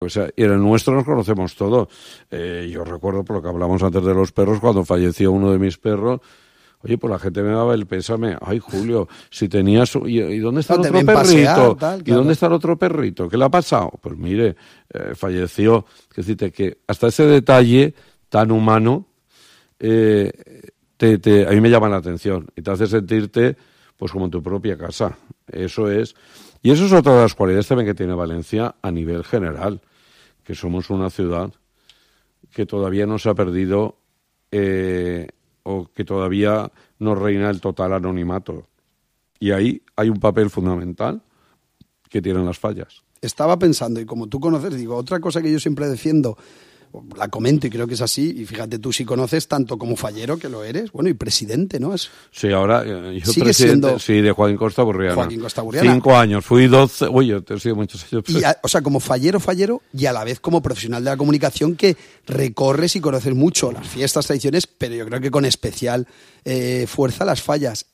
O pues, sea, eh, y en el nuestro nos conocemos todo. Eh, yo recuerdo por lo que hablamos antes de los perros, cuando falleció uno de mis perros, Oye, pues la gente me daba el pésame. Ay, Julio, si tenías. ¿Y, dónde está el otro perrito? ¿Y dónde está el otro perrito? ¿Qué le ha pasado? Pues mire, eh, falleció. Es decir, que hasta ese detalle tan humano te, a mí me llama la atención y te hace sentirte pues como en tu propia casa. Eso es. Y eso es otra de las cualidades también que tiene Valencia a nivel general que somos una ciudad que todavía no se ha perdido eh, o que todavía no reina el total anonimato. Y ahí hay un papel fundamental que tienen las fallas. Estaba pensando, y como tú conoces, digo, otra cosa que yo siempre defiendo la comento y creo que es así. Y fíjate, tú si conoces tanto como fallero que lo eres, bueno, y presidente, ¿no? Es, sí, ahora eh, yo soy siendo sí, de Joaquín Costa Burriana. Cinco años, fui doce, uy, he sido muchos años. Y o sea, como fallero, fallero, y a la vez como profesional de la comunicación que recorres y conoces mucho las fiestas, tradiciones, pero yo creo que con especial eh, fuerza las fallas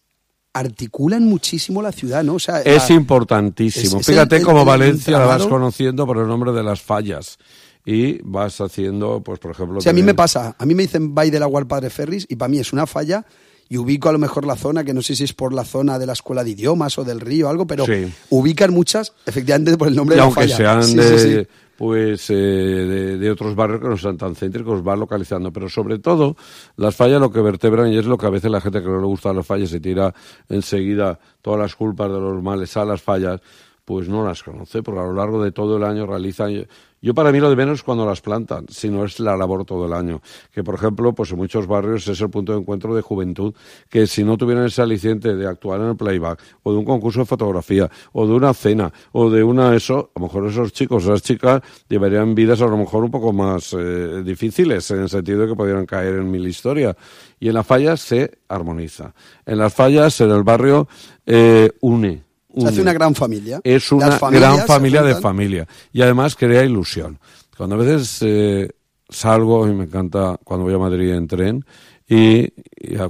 articulan muchísimo la ciudad, ¿no? es importantísimo. Fíjate como cómo Valencia la vas conociendo por el nombre de las fallas y vas haciendo, pues por ejemplo... Sí, a mí me pasa, a mí me dicen bye del Agua Padre Ferris y para mí es una falla y ubico a lo mejor la zona, que no sé si es por la zona de la escuela de idiomas o del río o algo, pero ubican muchas, efectivamente, por el nombre de la aunque Sean de, Pues eh, de, otros barrios que no sean tan céntricos, van localizando. Pero sobre todo, las fallas lo que vertebran y es lo que a veces la gente que no le gusta las fallas se tira enseguida todas las culpas de los males a las fallas pues no las conoce, porque a lo largo de todo el año realizan... Yo para mí lo de menos es cuando las plantan, sino es la labor todo el año, que por ejemplo, pues en muchos barrios es el punto de encuentro de juventud, que si no tuvieran ese aliciente de actuar en el playback, o de un concurso de fotografía, o de una cena, o de una eso, a lo mejor esos chicos, esas chicas llevarían vidas a lo mejor un poco más eh, difíciles, en el sentido de que pudieran caer en mil historias. Y en las fallas se armoniza. En las fallas, en el barrio, eh, une se hace una gran familia. Es una gran familia de familia. Y además crea ilusión. Cuando a veces eh, salgo, y me encanta cuando voy a Madrid en tren, y,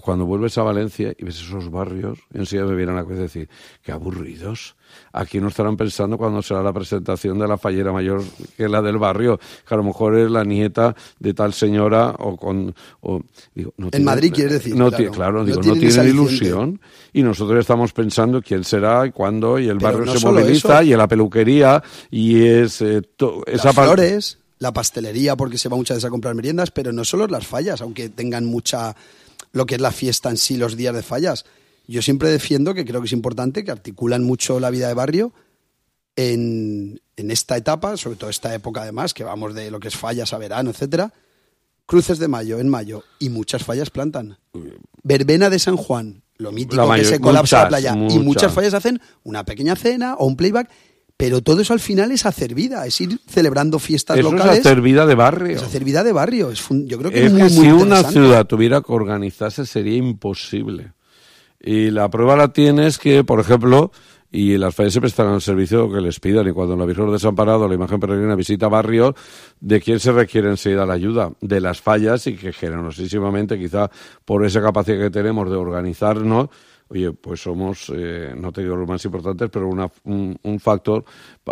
cuando vuelves a Valencia y ves esos barrios, enseguida me vienen a decir, qué aburridos. Aquí no estarán pensando cuando será la presentación de la fallera mayor que la del barrio, que a lo mejor es la nieta de tal señora o con... en Madrid quiere decir. claro, no tiene, ilusión y nosotros estamos pensando quién será y cuándo y el barrio se moviliza y en la peluquería y es... Eh, esa flores la pastelería, porque se va muchas veces a comprar meriendas, pero no solo las fallas, aunque tengan mucha lo que es la fiesta en sí, los días de fallas. Yo siempre defiendo que creo que es importante que articulan mucho la vida de barrio en, esta etapa, sobre todo esta época además, que vamos de lo que es fallas a verano, etcétera. Cruces de mayo en mayo y muchas fallas plantan. Verbena de San Juan, lo mítico que se colapsa la playa y muchas fallas hacen una pequeña cena o un playback pero todo eso al final es hacer vida, es ir celebrando fiestas locales. Es hacer vida de barrio. Es hacer vida de barrio. Es yo creo que si una ciudad tuviera que organizarse sería imposible. Y la prueba la tienes que, por ejemplo, y las fallas siempre están al servicio que les pidan. Y cuando la Virgen Desamparado, la imagen peregrina visita barrio, ¿de quién se requiere enseguida la ayuda? De las fallas y que generosísimamente, quizá por esa capacidad que tenemos de organizarnos, oye, pues somos, eh, no te digo los más importantes, pero un, factor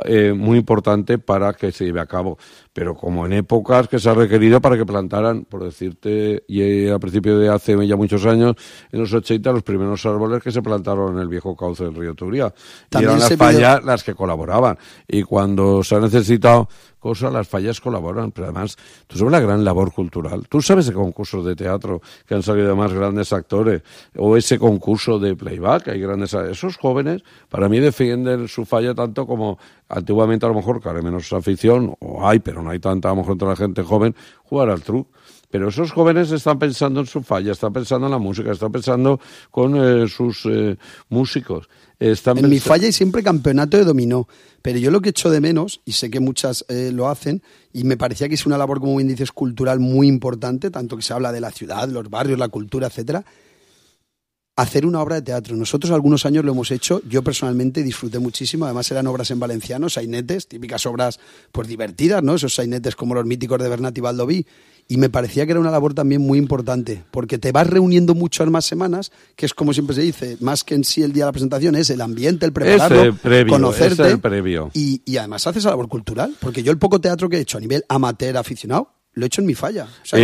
eh, muy importante para que se lleve a cabo. Pero como en épocas que se ha requerido para que plantaran, por decirte, y eh, a principio de hace ya muchos años, en los 80, los primeros árboles que se plantaron en el viejo cauce del río Turía. Y eran las fallas las que colaboraban. Y cuando se ha necesitado cosas, las fallas colaboran. Pero además, tú sabes una gran labor cultural. Tú sabes de concursos de teatro que han salido de más grandes actores, o ese concurso de playback, hay grandes... Esos jóvenes, para mí, defienden su falla tanto como antiguamente a lo mejor, que ahora menos afición, o hay, pero no hay tanta, a lo mejor, entre la gente joven, jugar al truco. Pero esos jóvenes están pensando en su falla, están pensando en la música, están pensando con eh, sus eh, músicos. en mi falla hay siempre campeonato de dominó, pero yo lo que echo de menos, y sé que muchas eh, lo hacen, y me parecía que es una labor, como bien dices, cultural muy importante, tanto que se habla de la ciudad, los barrios, la cultura, etcétera, hacer una obra de teatro. Nosotros algunos años lo hemos hecho, yo personalmente disfruté muchísimo, además eran obras en valenciano, sainetes, típicas obras pues divertidas, ¿no? Esos sainetes como los míticos de Bernat y Valdoví. Y me parecía que era una labor también muy importante, porque te vas reuniendo mucho en más semanas, que es como siempre se dice, más que en sí el día de la presentación, es el ambiente, el prepararlo, previo, conocerte. Y, y además haces la labor cultural, porque yo el poco teatro que he hecho a nivel amateur, aficionado, lo he hecho en mi falla. es, que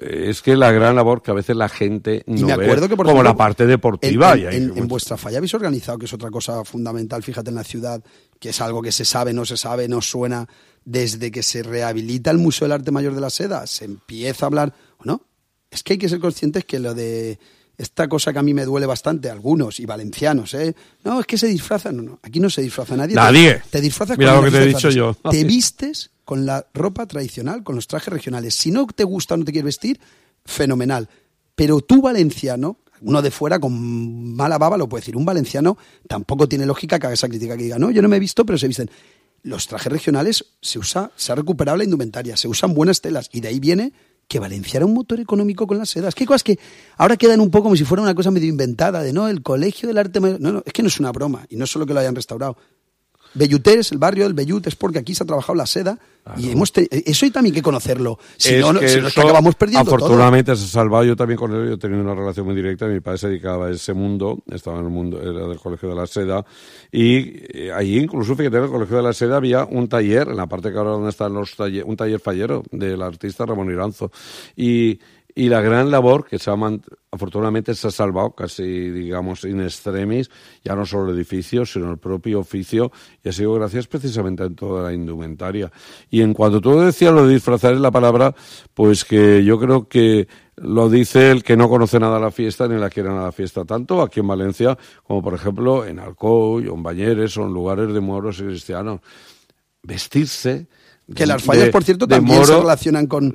eh, es, que la gran labor que a veces la gente no me acuerdo ve, por como la parte deportiva. En, en, vuestra falla habéis organizado, que es otra cosa fundamental, fíjate, en la ciudad, que es algo que se sabe, no se sabe, no suena. Desde que se rehabilita el Museo del Arte Mayor de la Seda, se empieza a hablar, ¿no? Es que hay que ser conscientes que lo de esta cosa que a mí me duele bastante, algunos y valencianos, ¿eh? No, es que se disfrazan. No, no, aquí no se disfraza nadie. Nadie. Te, disfrazas te he dicho yo. Te vistes con la ropa tradicional, con los trajes regionales. Si no te gusta o no te quieres vestir, fenomenal. Pero tú, valenciano, uno de fuera con mala baba lo puede decir. Un valenciano tampoco tiene lógica que haga esa crítica que diga, no, yo no me he visto, pero se visten. Los trajes regionales se usa, se ha recuperado la indumentaria, se usan buenas telas y de ahí viene que valenciara un motor económico con las sedas. Qué cosas que ahora quedan un poco como si fuera una cosa medio inventada, de no, el colegio del arte. No, no, es que no es una broma, y no solo que lo hayan restaurado, Belluter es el barrio del Bellut, es porque aquí se ha trabajado la seda y eh, eso hay también que conocerlo. Si acabamos perdiendo Afortunadamente se ha salvado yo también con él, yo tenido una relación muy directa, mi padre se dedicaba a ese mundo, estaba en el mundo, era del Colegio de la Seda y eh, ahí incluso, fíjate, en el Colegio de la Seda había un taller, en la parte que ahora donde están los talleres, un taller fallero del artista Ramón Iranzo y y la gran labor que se ha afortunadamente se ha salvado casi, digamos, in extremis, ya no solo el edificio, sino el propio oficio, y ha sido gracias precisamente a toda la indumentaria. Y en cuanto tú decías lo de disfrazar es la palabra, pues que yo creo que lo dice el que no conoce nada la fiesta ni la quiere nada la fiesta, tanto aquí en Valencia como, por ejemplo, en Alcoy o en Bañeres o en lugares de y cristianos. Vestirse que las fallas, por cierto, también se relacionan con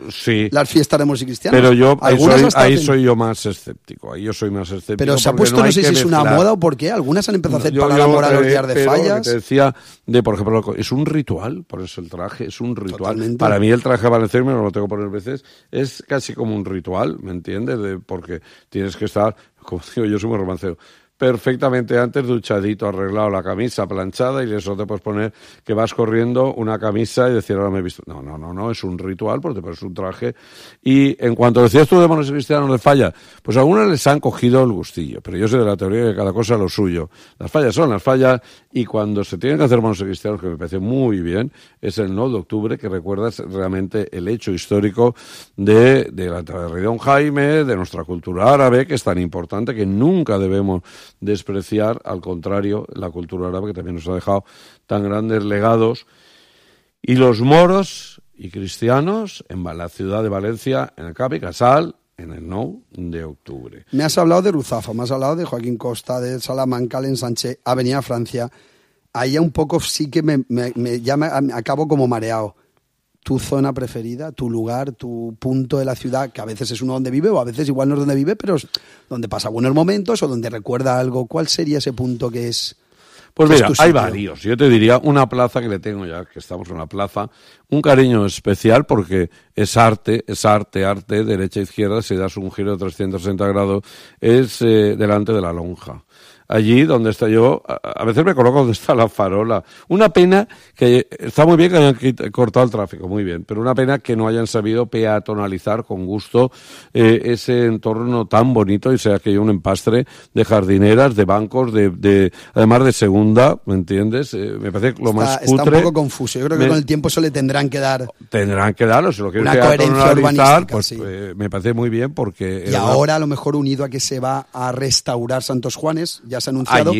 las fiestas de música cristiana. Pero yo ahí soy yo más escéptico. Ahí yo soy más escéptico. Pero se ha puesto, no, sé si es una moda o por qué. Algunas han empezado a hacer para la los días de fallas. Te decía, de, por ejemplo, es un ritual, por eso el traje, es un ritual. Para mí el traje valenciano, me lo tengo por poner veces, es casi como un ritual, ¿me entiendes? De, porque tienes que estar, como digo, yo soy muy romancero perfectamente antes, duchadito, arreglado la camisa planchada y eso te puedes poner que vas corriendo una camisa y decir, ahora me he visto. No, no, no, no, es un ritual porque es un traje. Y en cuanto decías tú de monos cristianos de falla, pues a algunos les han cogido el gustillo, pero yo soy de la teoría de que cada cosa es lo suyo. Las fallas son las fallas y cuando se tienen que hacer monos cristianos, que me parece muy bien, es el 9 de octubre que recuerdas realmente el hecho histórico de, de la entrada de Don Jaime, de nuestra cultura árabe, que es tan importante que nunca debemos despreciar, al contrario, la cultura árabe que también nos ha dejado tan grandes legados. Y los moros y cristianos en la ciudad de Valencia, en el Capi Casal, en el nou de octubre. Me has hablado de Ruzafa, me has hablado de Joaquín Costa, de Salamanca, en Sánchez, Avenida Francia. Ahí un poco sí que me, me acabo como mareado tu zona preferida, tu lugar, tu punto de la ciudad, que a veces es uno donde vive o a veces igual no es donde vive, pero es donde pasa buenos momentos o donde recuerda algo. ¿Cuál sería ese punto que es... Pues mira, hay varios. Yo te diría una plaza que le tengo ya, que estamos en una plaza, un cariño especial porque es arte, es arte, arte, derecha, izquierda, si das un giro de 360 grados, es eh, delante de la lonja allí donde está yo. A veces me coloco donde está la farola. Una pena que está muy bien que hayan cortado el tráfico, muy bien, pero una pena que no hayan sabido peatonalizar con gusto eh, ese entorno tan bonito y sea que hay un empastre de jardineras, de bancos, de, además de segunda, ¿me entiendes? Eh, me parece lo más cutre. Está un poco confuso. Yo creo que con el tiempo se le tendrán que dar. Tendrán que darlo, si lo quieren peatonalizar, pues, eh, pues me parece muy bien porque. Y ahora a lo mejor unido a que se va a restaurar Santos Juanes, ya has anunciado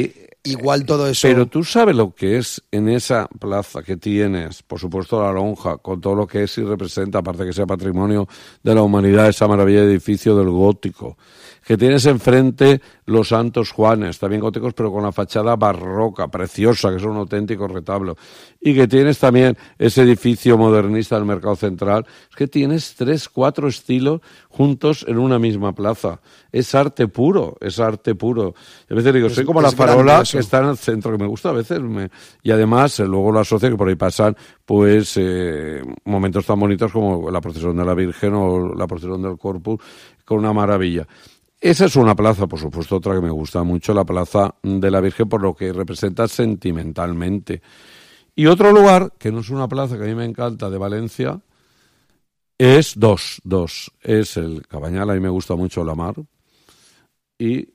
igual todo eso. Pero tú sabes lo que es en esa plaza que tienes, por supuesto la lonja, con todo lo que es y representa, aparte que sea patrimonio de la humanidad, esa maravilla de edificio del gótico, que tienes enfrente los Santos Juanes, también góticos, pero con la fachada barroca, preciosa, que es un auténtico retablo, y que tienes también ese edificio modernista del Mercado Central, es que tienes tres, cuatro estilos juntos en una misma plaza. Es arte puro, es arte puro. A veces digo, soy como la farola está en el centro, que me gusta a veces. Y además, eh, luego lo asocio que por ahí pasan pues eh, momentos tan bonitos como la procesión de la Virgen o la procesión del Corpus, con una maravilla. Esa es una plaza, por supuesto, otra que me gusta mucho, la plaza de la Virgen, por lo que representa sentimentalmente. Y otro lugar, que no es una plaza que a mí me encanta, de Valencia, es dos, dos. Es el Cabañal, a mí me gusta mucho la mar, y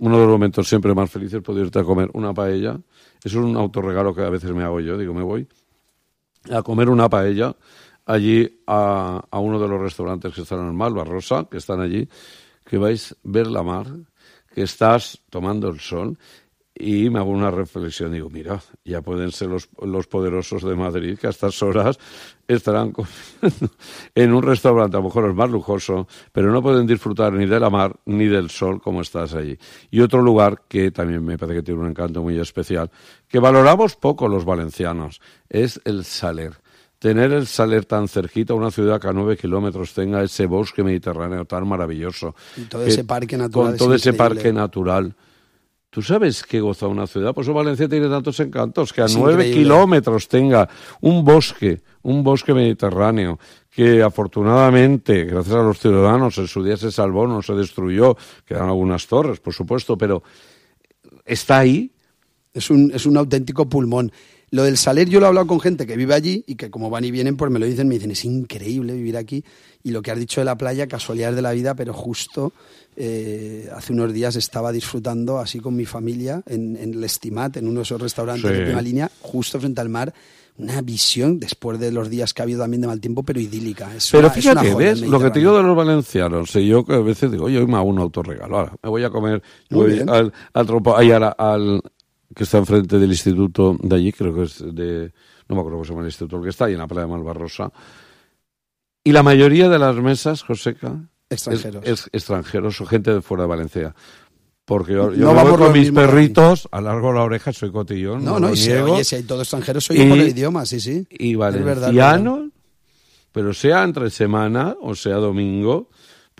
uno de los momentos siempre más felices poder irte a comer una paella. Eso es un autorregalo que a veces me hago yo. Digo, me voy a comer una paella allí a, a uno de los restaurantes que están en Malvarrosa, que están allí, que vais a ver la mar, que estás tomando el sol y me hago una reflexión, digo, mira, ya pueden ser los, los poderosos de Madrid que a estas horas estarán en un restaurante, a lo mejor es más lujoso, pero no pueden disfrutar ni de la mar ni del sol como estás allí. Y otro lugar que también me parece que tiene un encanto muy especial, que valoramos poco los valencianos, es el Saler. Tener el Saler tan cerquita, una ciudad que a nueve kilómetros tenga ese bosque mediterráneo tan maravilloso. Y todo ese parque natural. Con todo ese parque natural. Tú sabes qué goza una ciudad, por eso Valencia tiene tantos encantos, que a nueve kilómetros tenga un bosque, un bosque mediterráneo, que afortunadamente, gracias a los ciudadanos, en su día se salvó, no se destruyó, quedan algunas torres, por supuesto, pero está ahí. Es un, es un auténtico pulmón. Lo del Saler yo lo he hablado con gente que vive allí y que como van y vienen, pues me lo dicen, me dicen, es increíble vivir aquí. Y lo que has dicho de la playa, casualidades de la vida, pero justo eh, hace unos días estaba disfrutando así con mi familia en, el Estimat, en uno de esos restaurantes de primera línea, justo frente al mar una visión después de los días que ha habido también de mal tiempo, pero idílica. Es pero fíjate, ¿ves? Lo que te digo de los valencianos, yo a veces digo, oye, hoy me hago un autorregalo, ahora me voy a comer, al, al, que está enfrente del instituto de allí, creo que es de, no me acuerdo cómo se llama el instituto que está, ahí en la playa de Malvarrosa. Y la mayoría de las mesas, Joseca, extranjeros. Es, extranjeros o gente de fuera de Valencia. Porque yo, me voy con mis perritos, alargo la oreja, soy cotillón. No, no, y si, hay todo extranjero, soy por el idioma, sí, sí. Y valenciano, pero sea entre semana o sea domingo,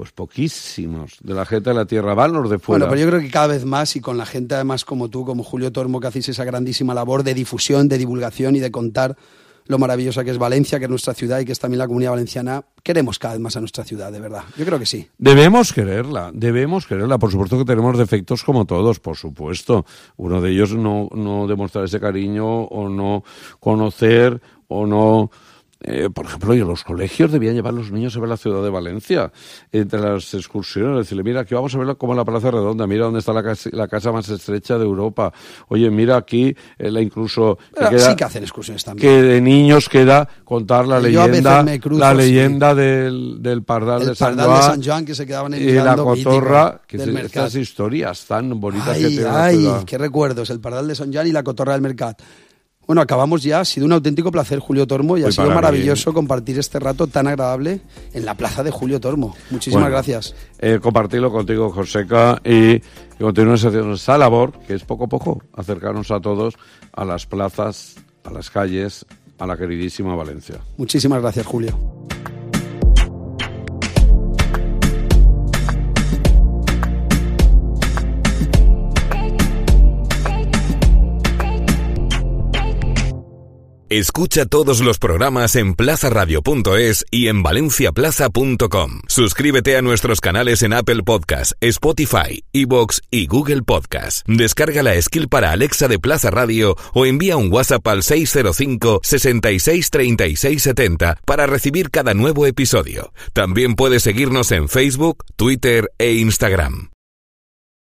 pues poquísimos de la gente de la tierra, van los de fuera. Bueno, pero yo creo que cada vez más y con la gente además como tú, como Julio Tormo, que hacéis esa grandísima labor de difusión, de divulgación y de contar lo maravillosa que es Valencia, que es nuestra ciudad y que es también la comunidad valenciana. Queremos cada vez más a nuestra ciudad, de verdad. Yo creo que sí. Debemos quererla, debemos quererla. Por supuesto que tenemos defectos como todos, por supuesto. Uno de ellos no, no demostrar ese cariño o no conocer o no eh, por ejemplo, los colegios debían llevar a los niños a ver la ciudad de Valencia entre las excursiones. Decirle, mira, aquí vamos a ver como la Plaza Redonda, mira dónde está la casa, más estrecha de Europa. Oye, mira aquí eh, la incluso. Que queda, sí que hacen excursiones también. Que de niños queda contar la leyenda, la leyenda del, del, Pardal, de, San Pardal que se quedaban en Y la cotorra, que se, estas historias tan bonitas ay, que Ay, qué recuerdos, el Pardal de San Juan y la cotorra del Mercat. Bueno, acabamos ya. Ha sido un auténtico placer, Julio Tormo, y ha pues sido ¿eh? maravilloso compartir este rato tan agradable en la plaza de Julio Tormo. Muchísimas gracias. Eh, compartirlo contigo, Joseca, y continuar haciendo esa labor, que es poco a poco acercarnos a todos a las plazas, a las calles, a la queridísima Valencia. Muchísimas gracias, Julio. Escucha todos los programas en plazaradio.es y en valenciaplaza.com. Suscríbete a nuestros canales en Apple Podcast, Spotify, Evox y Google Podcast. Descarga la skill para Alexa de Plaza Radio o envía un WhatsApp al 605 663670 para recibir cada nuevo episodio. También puedes seguirnos en Facebook, Twitter e Instagram.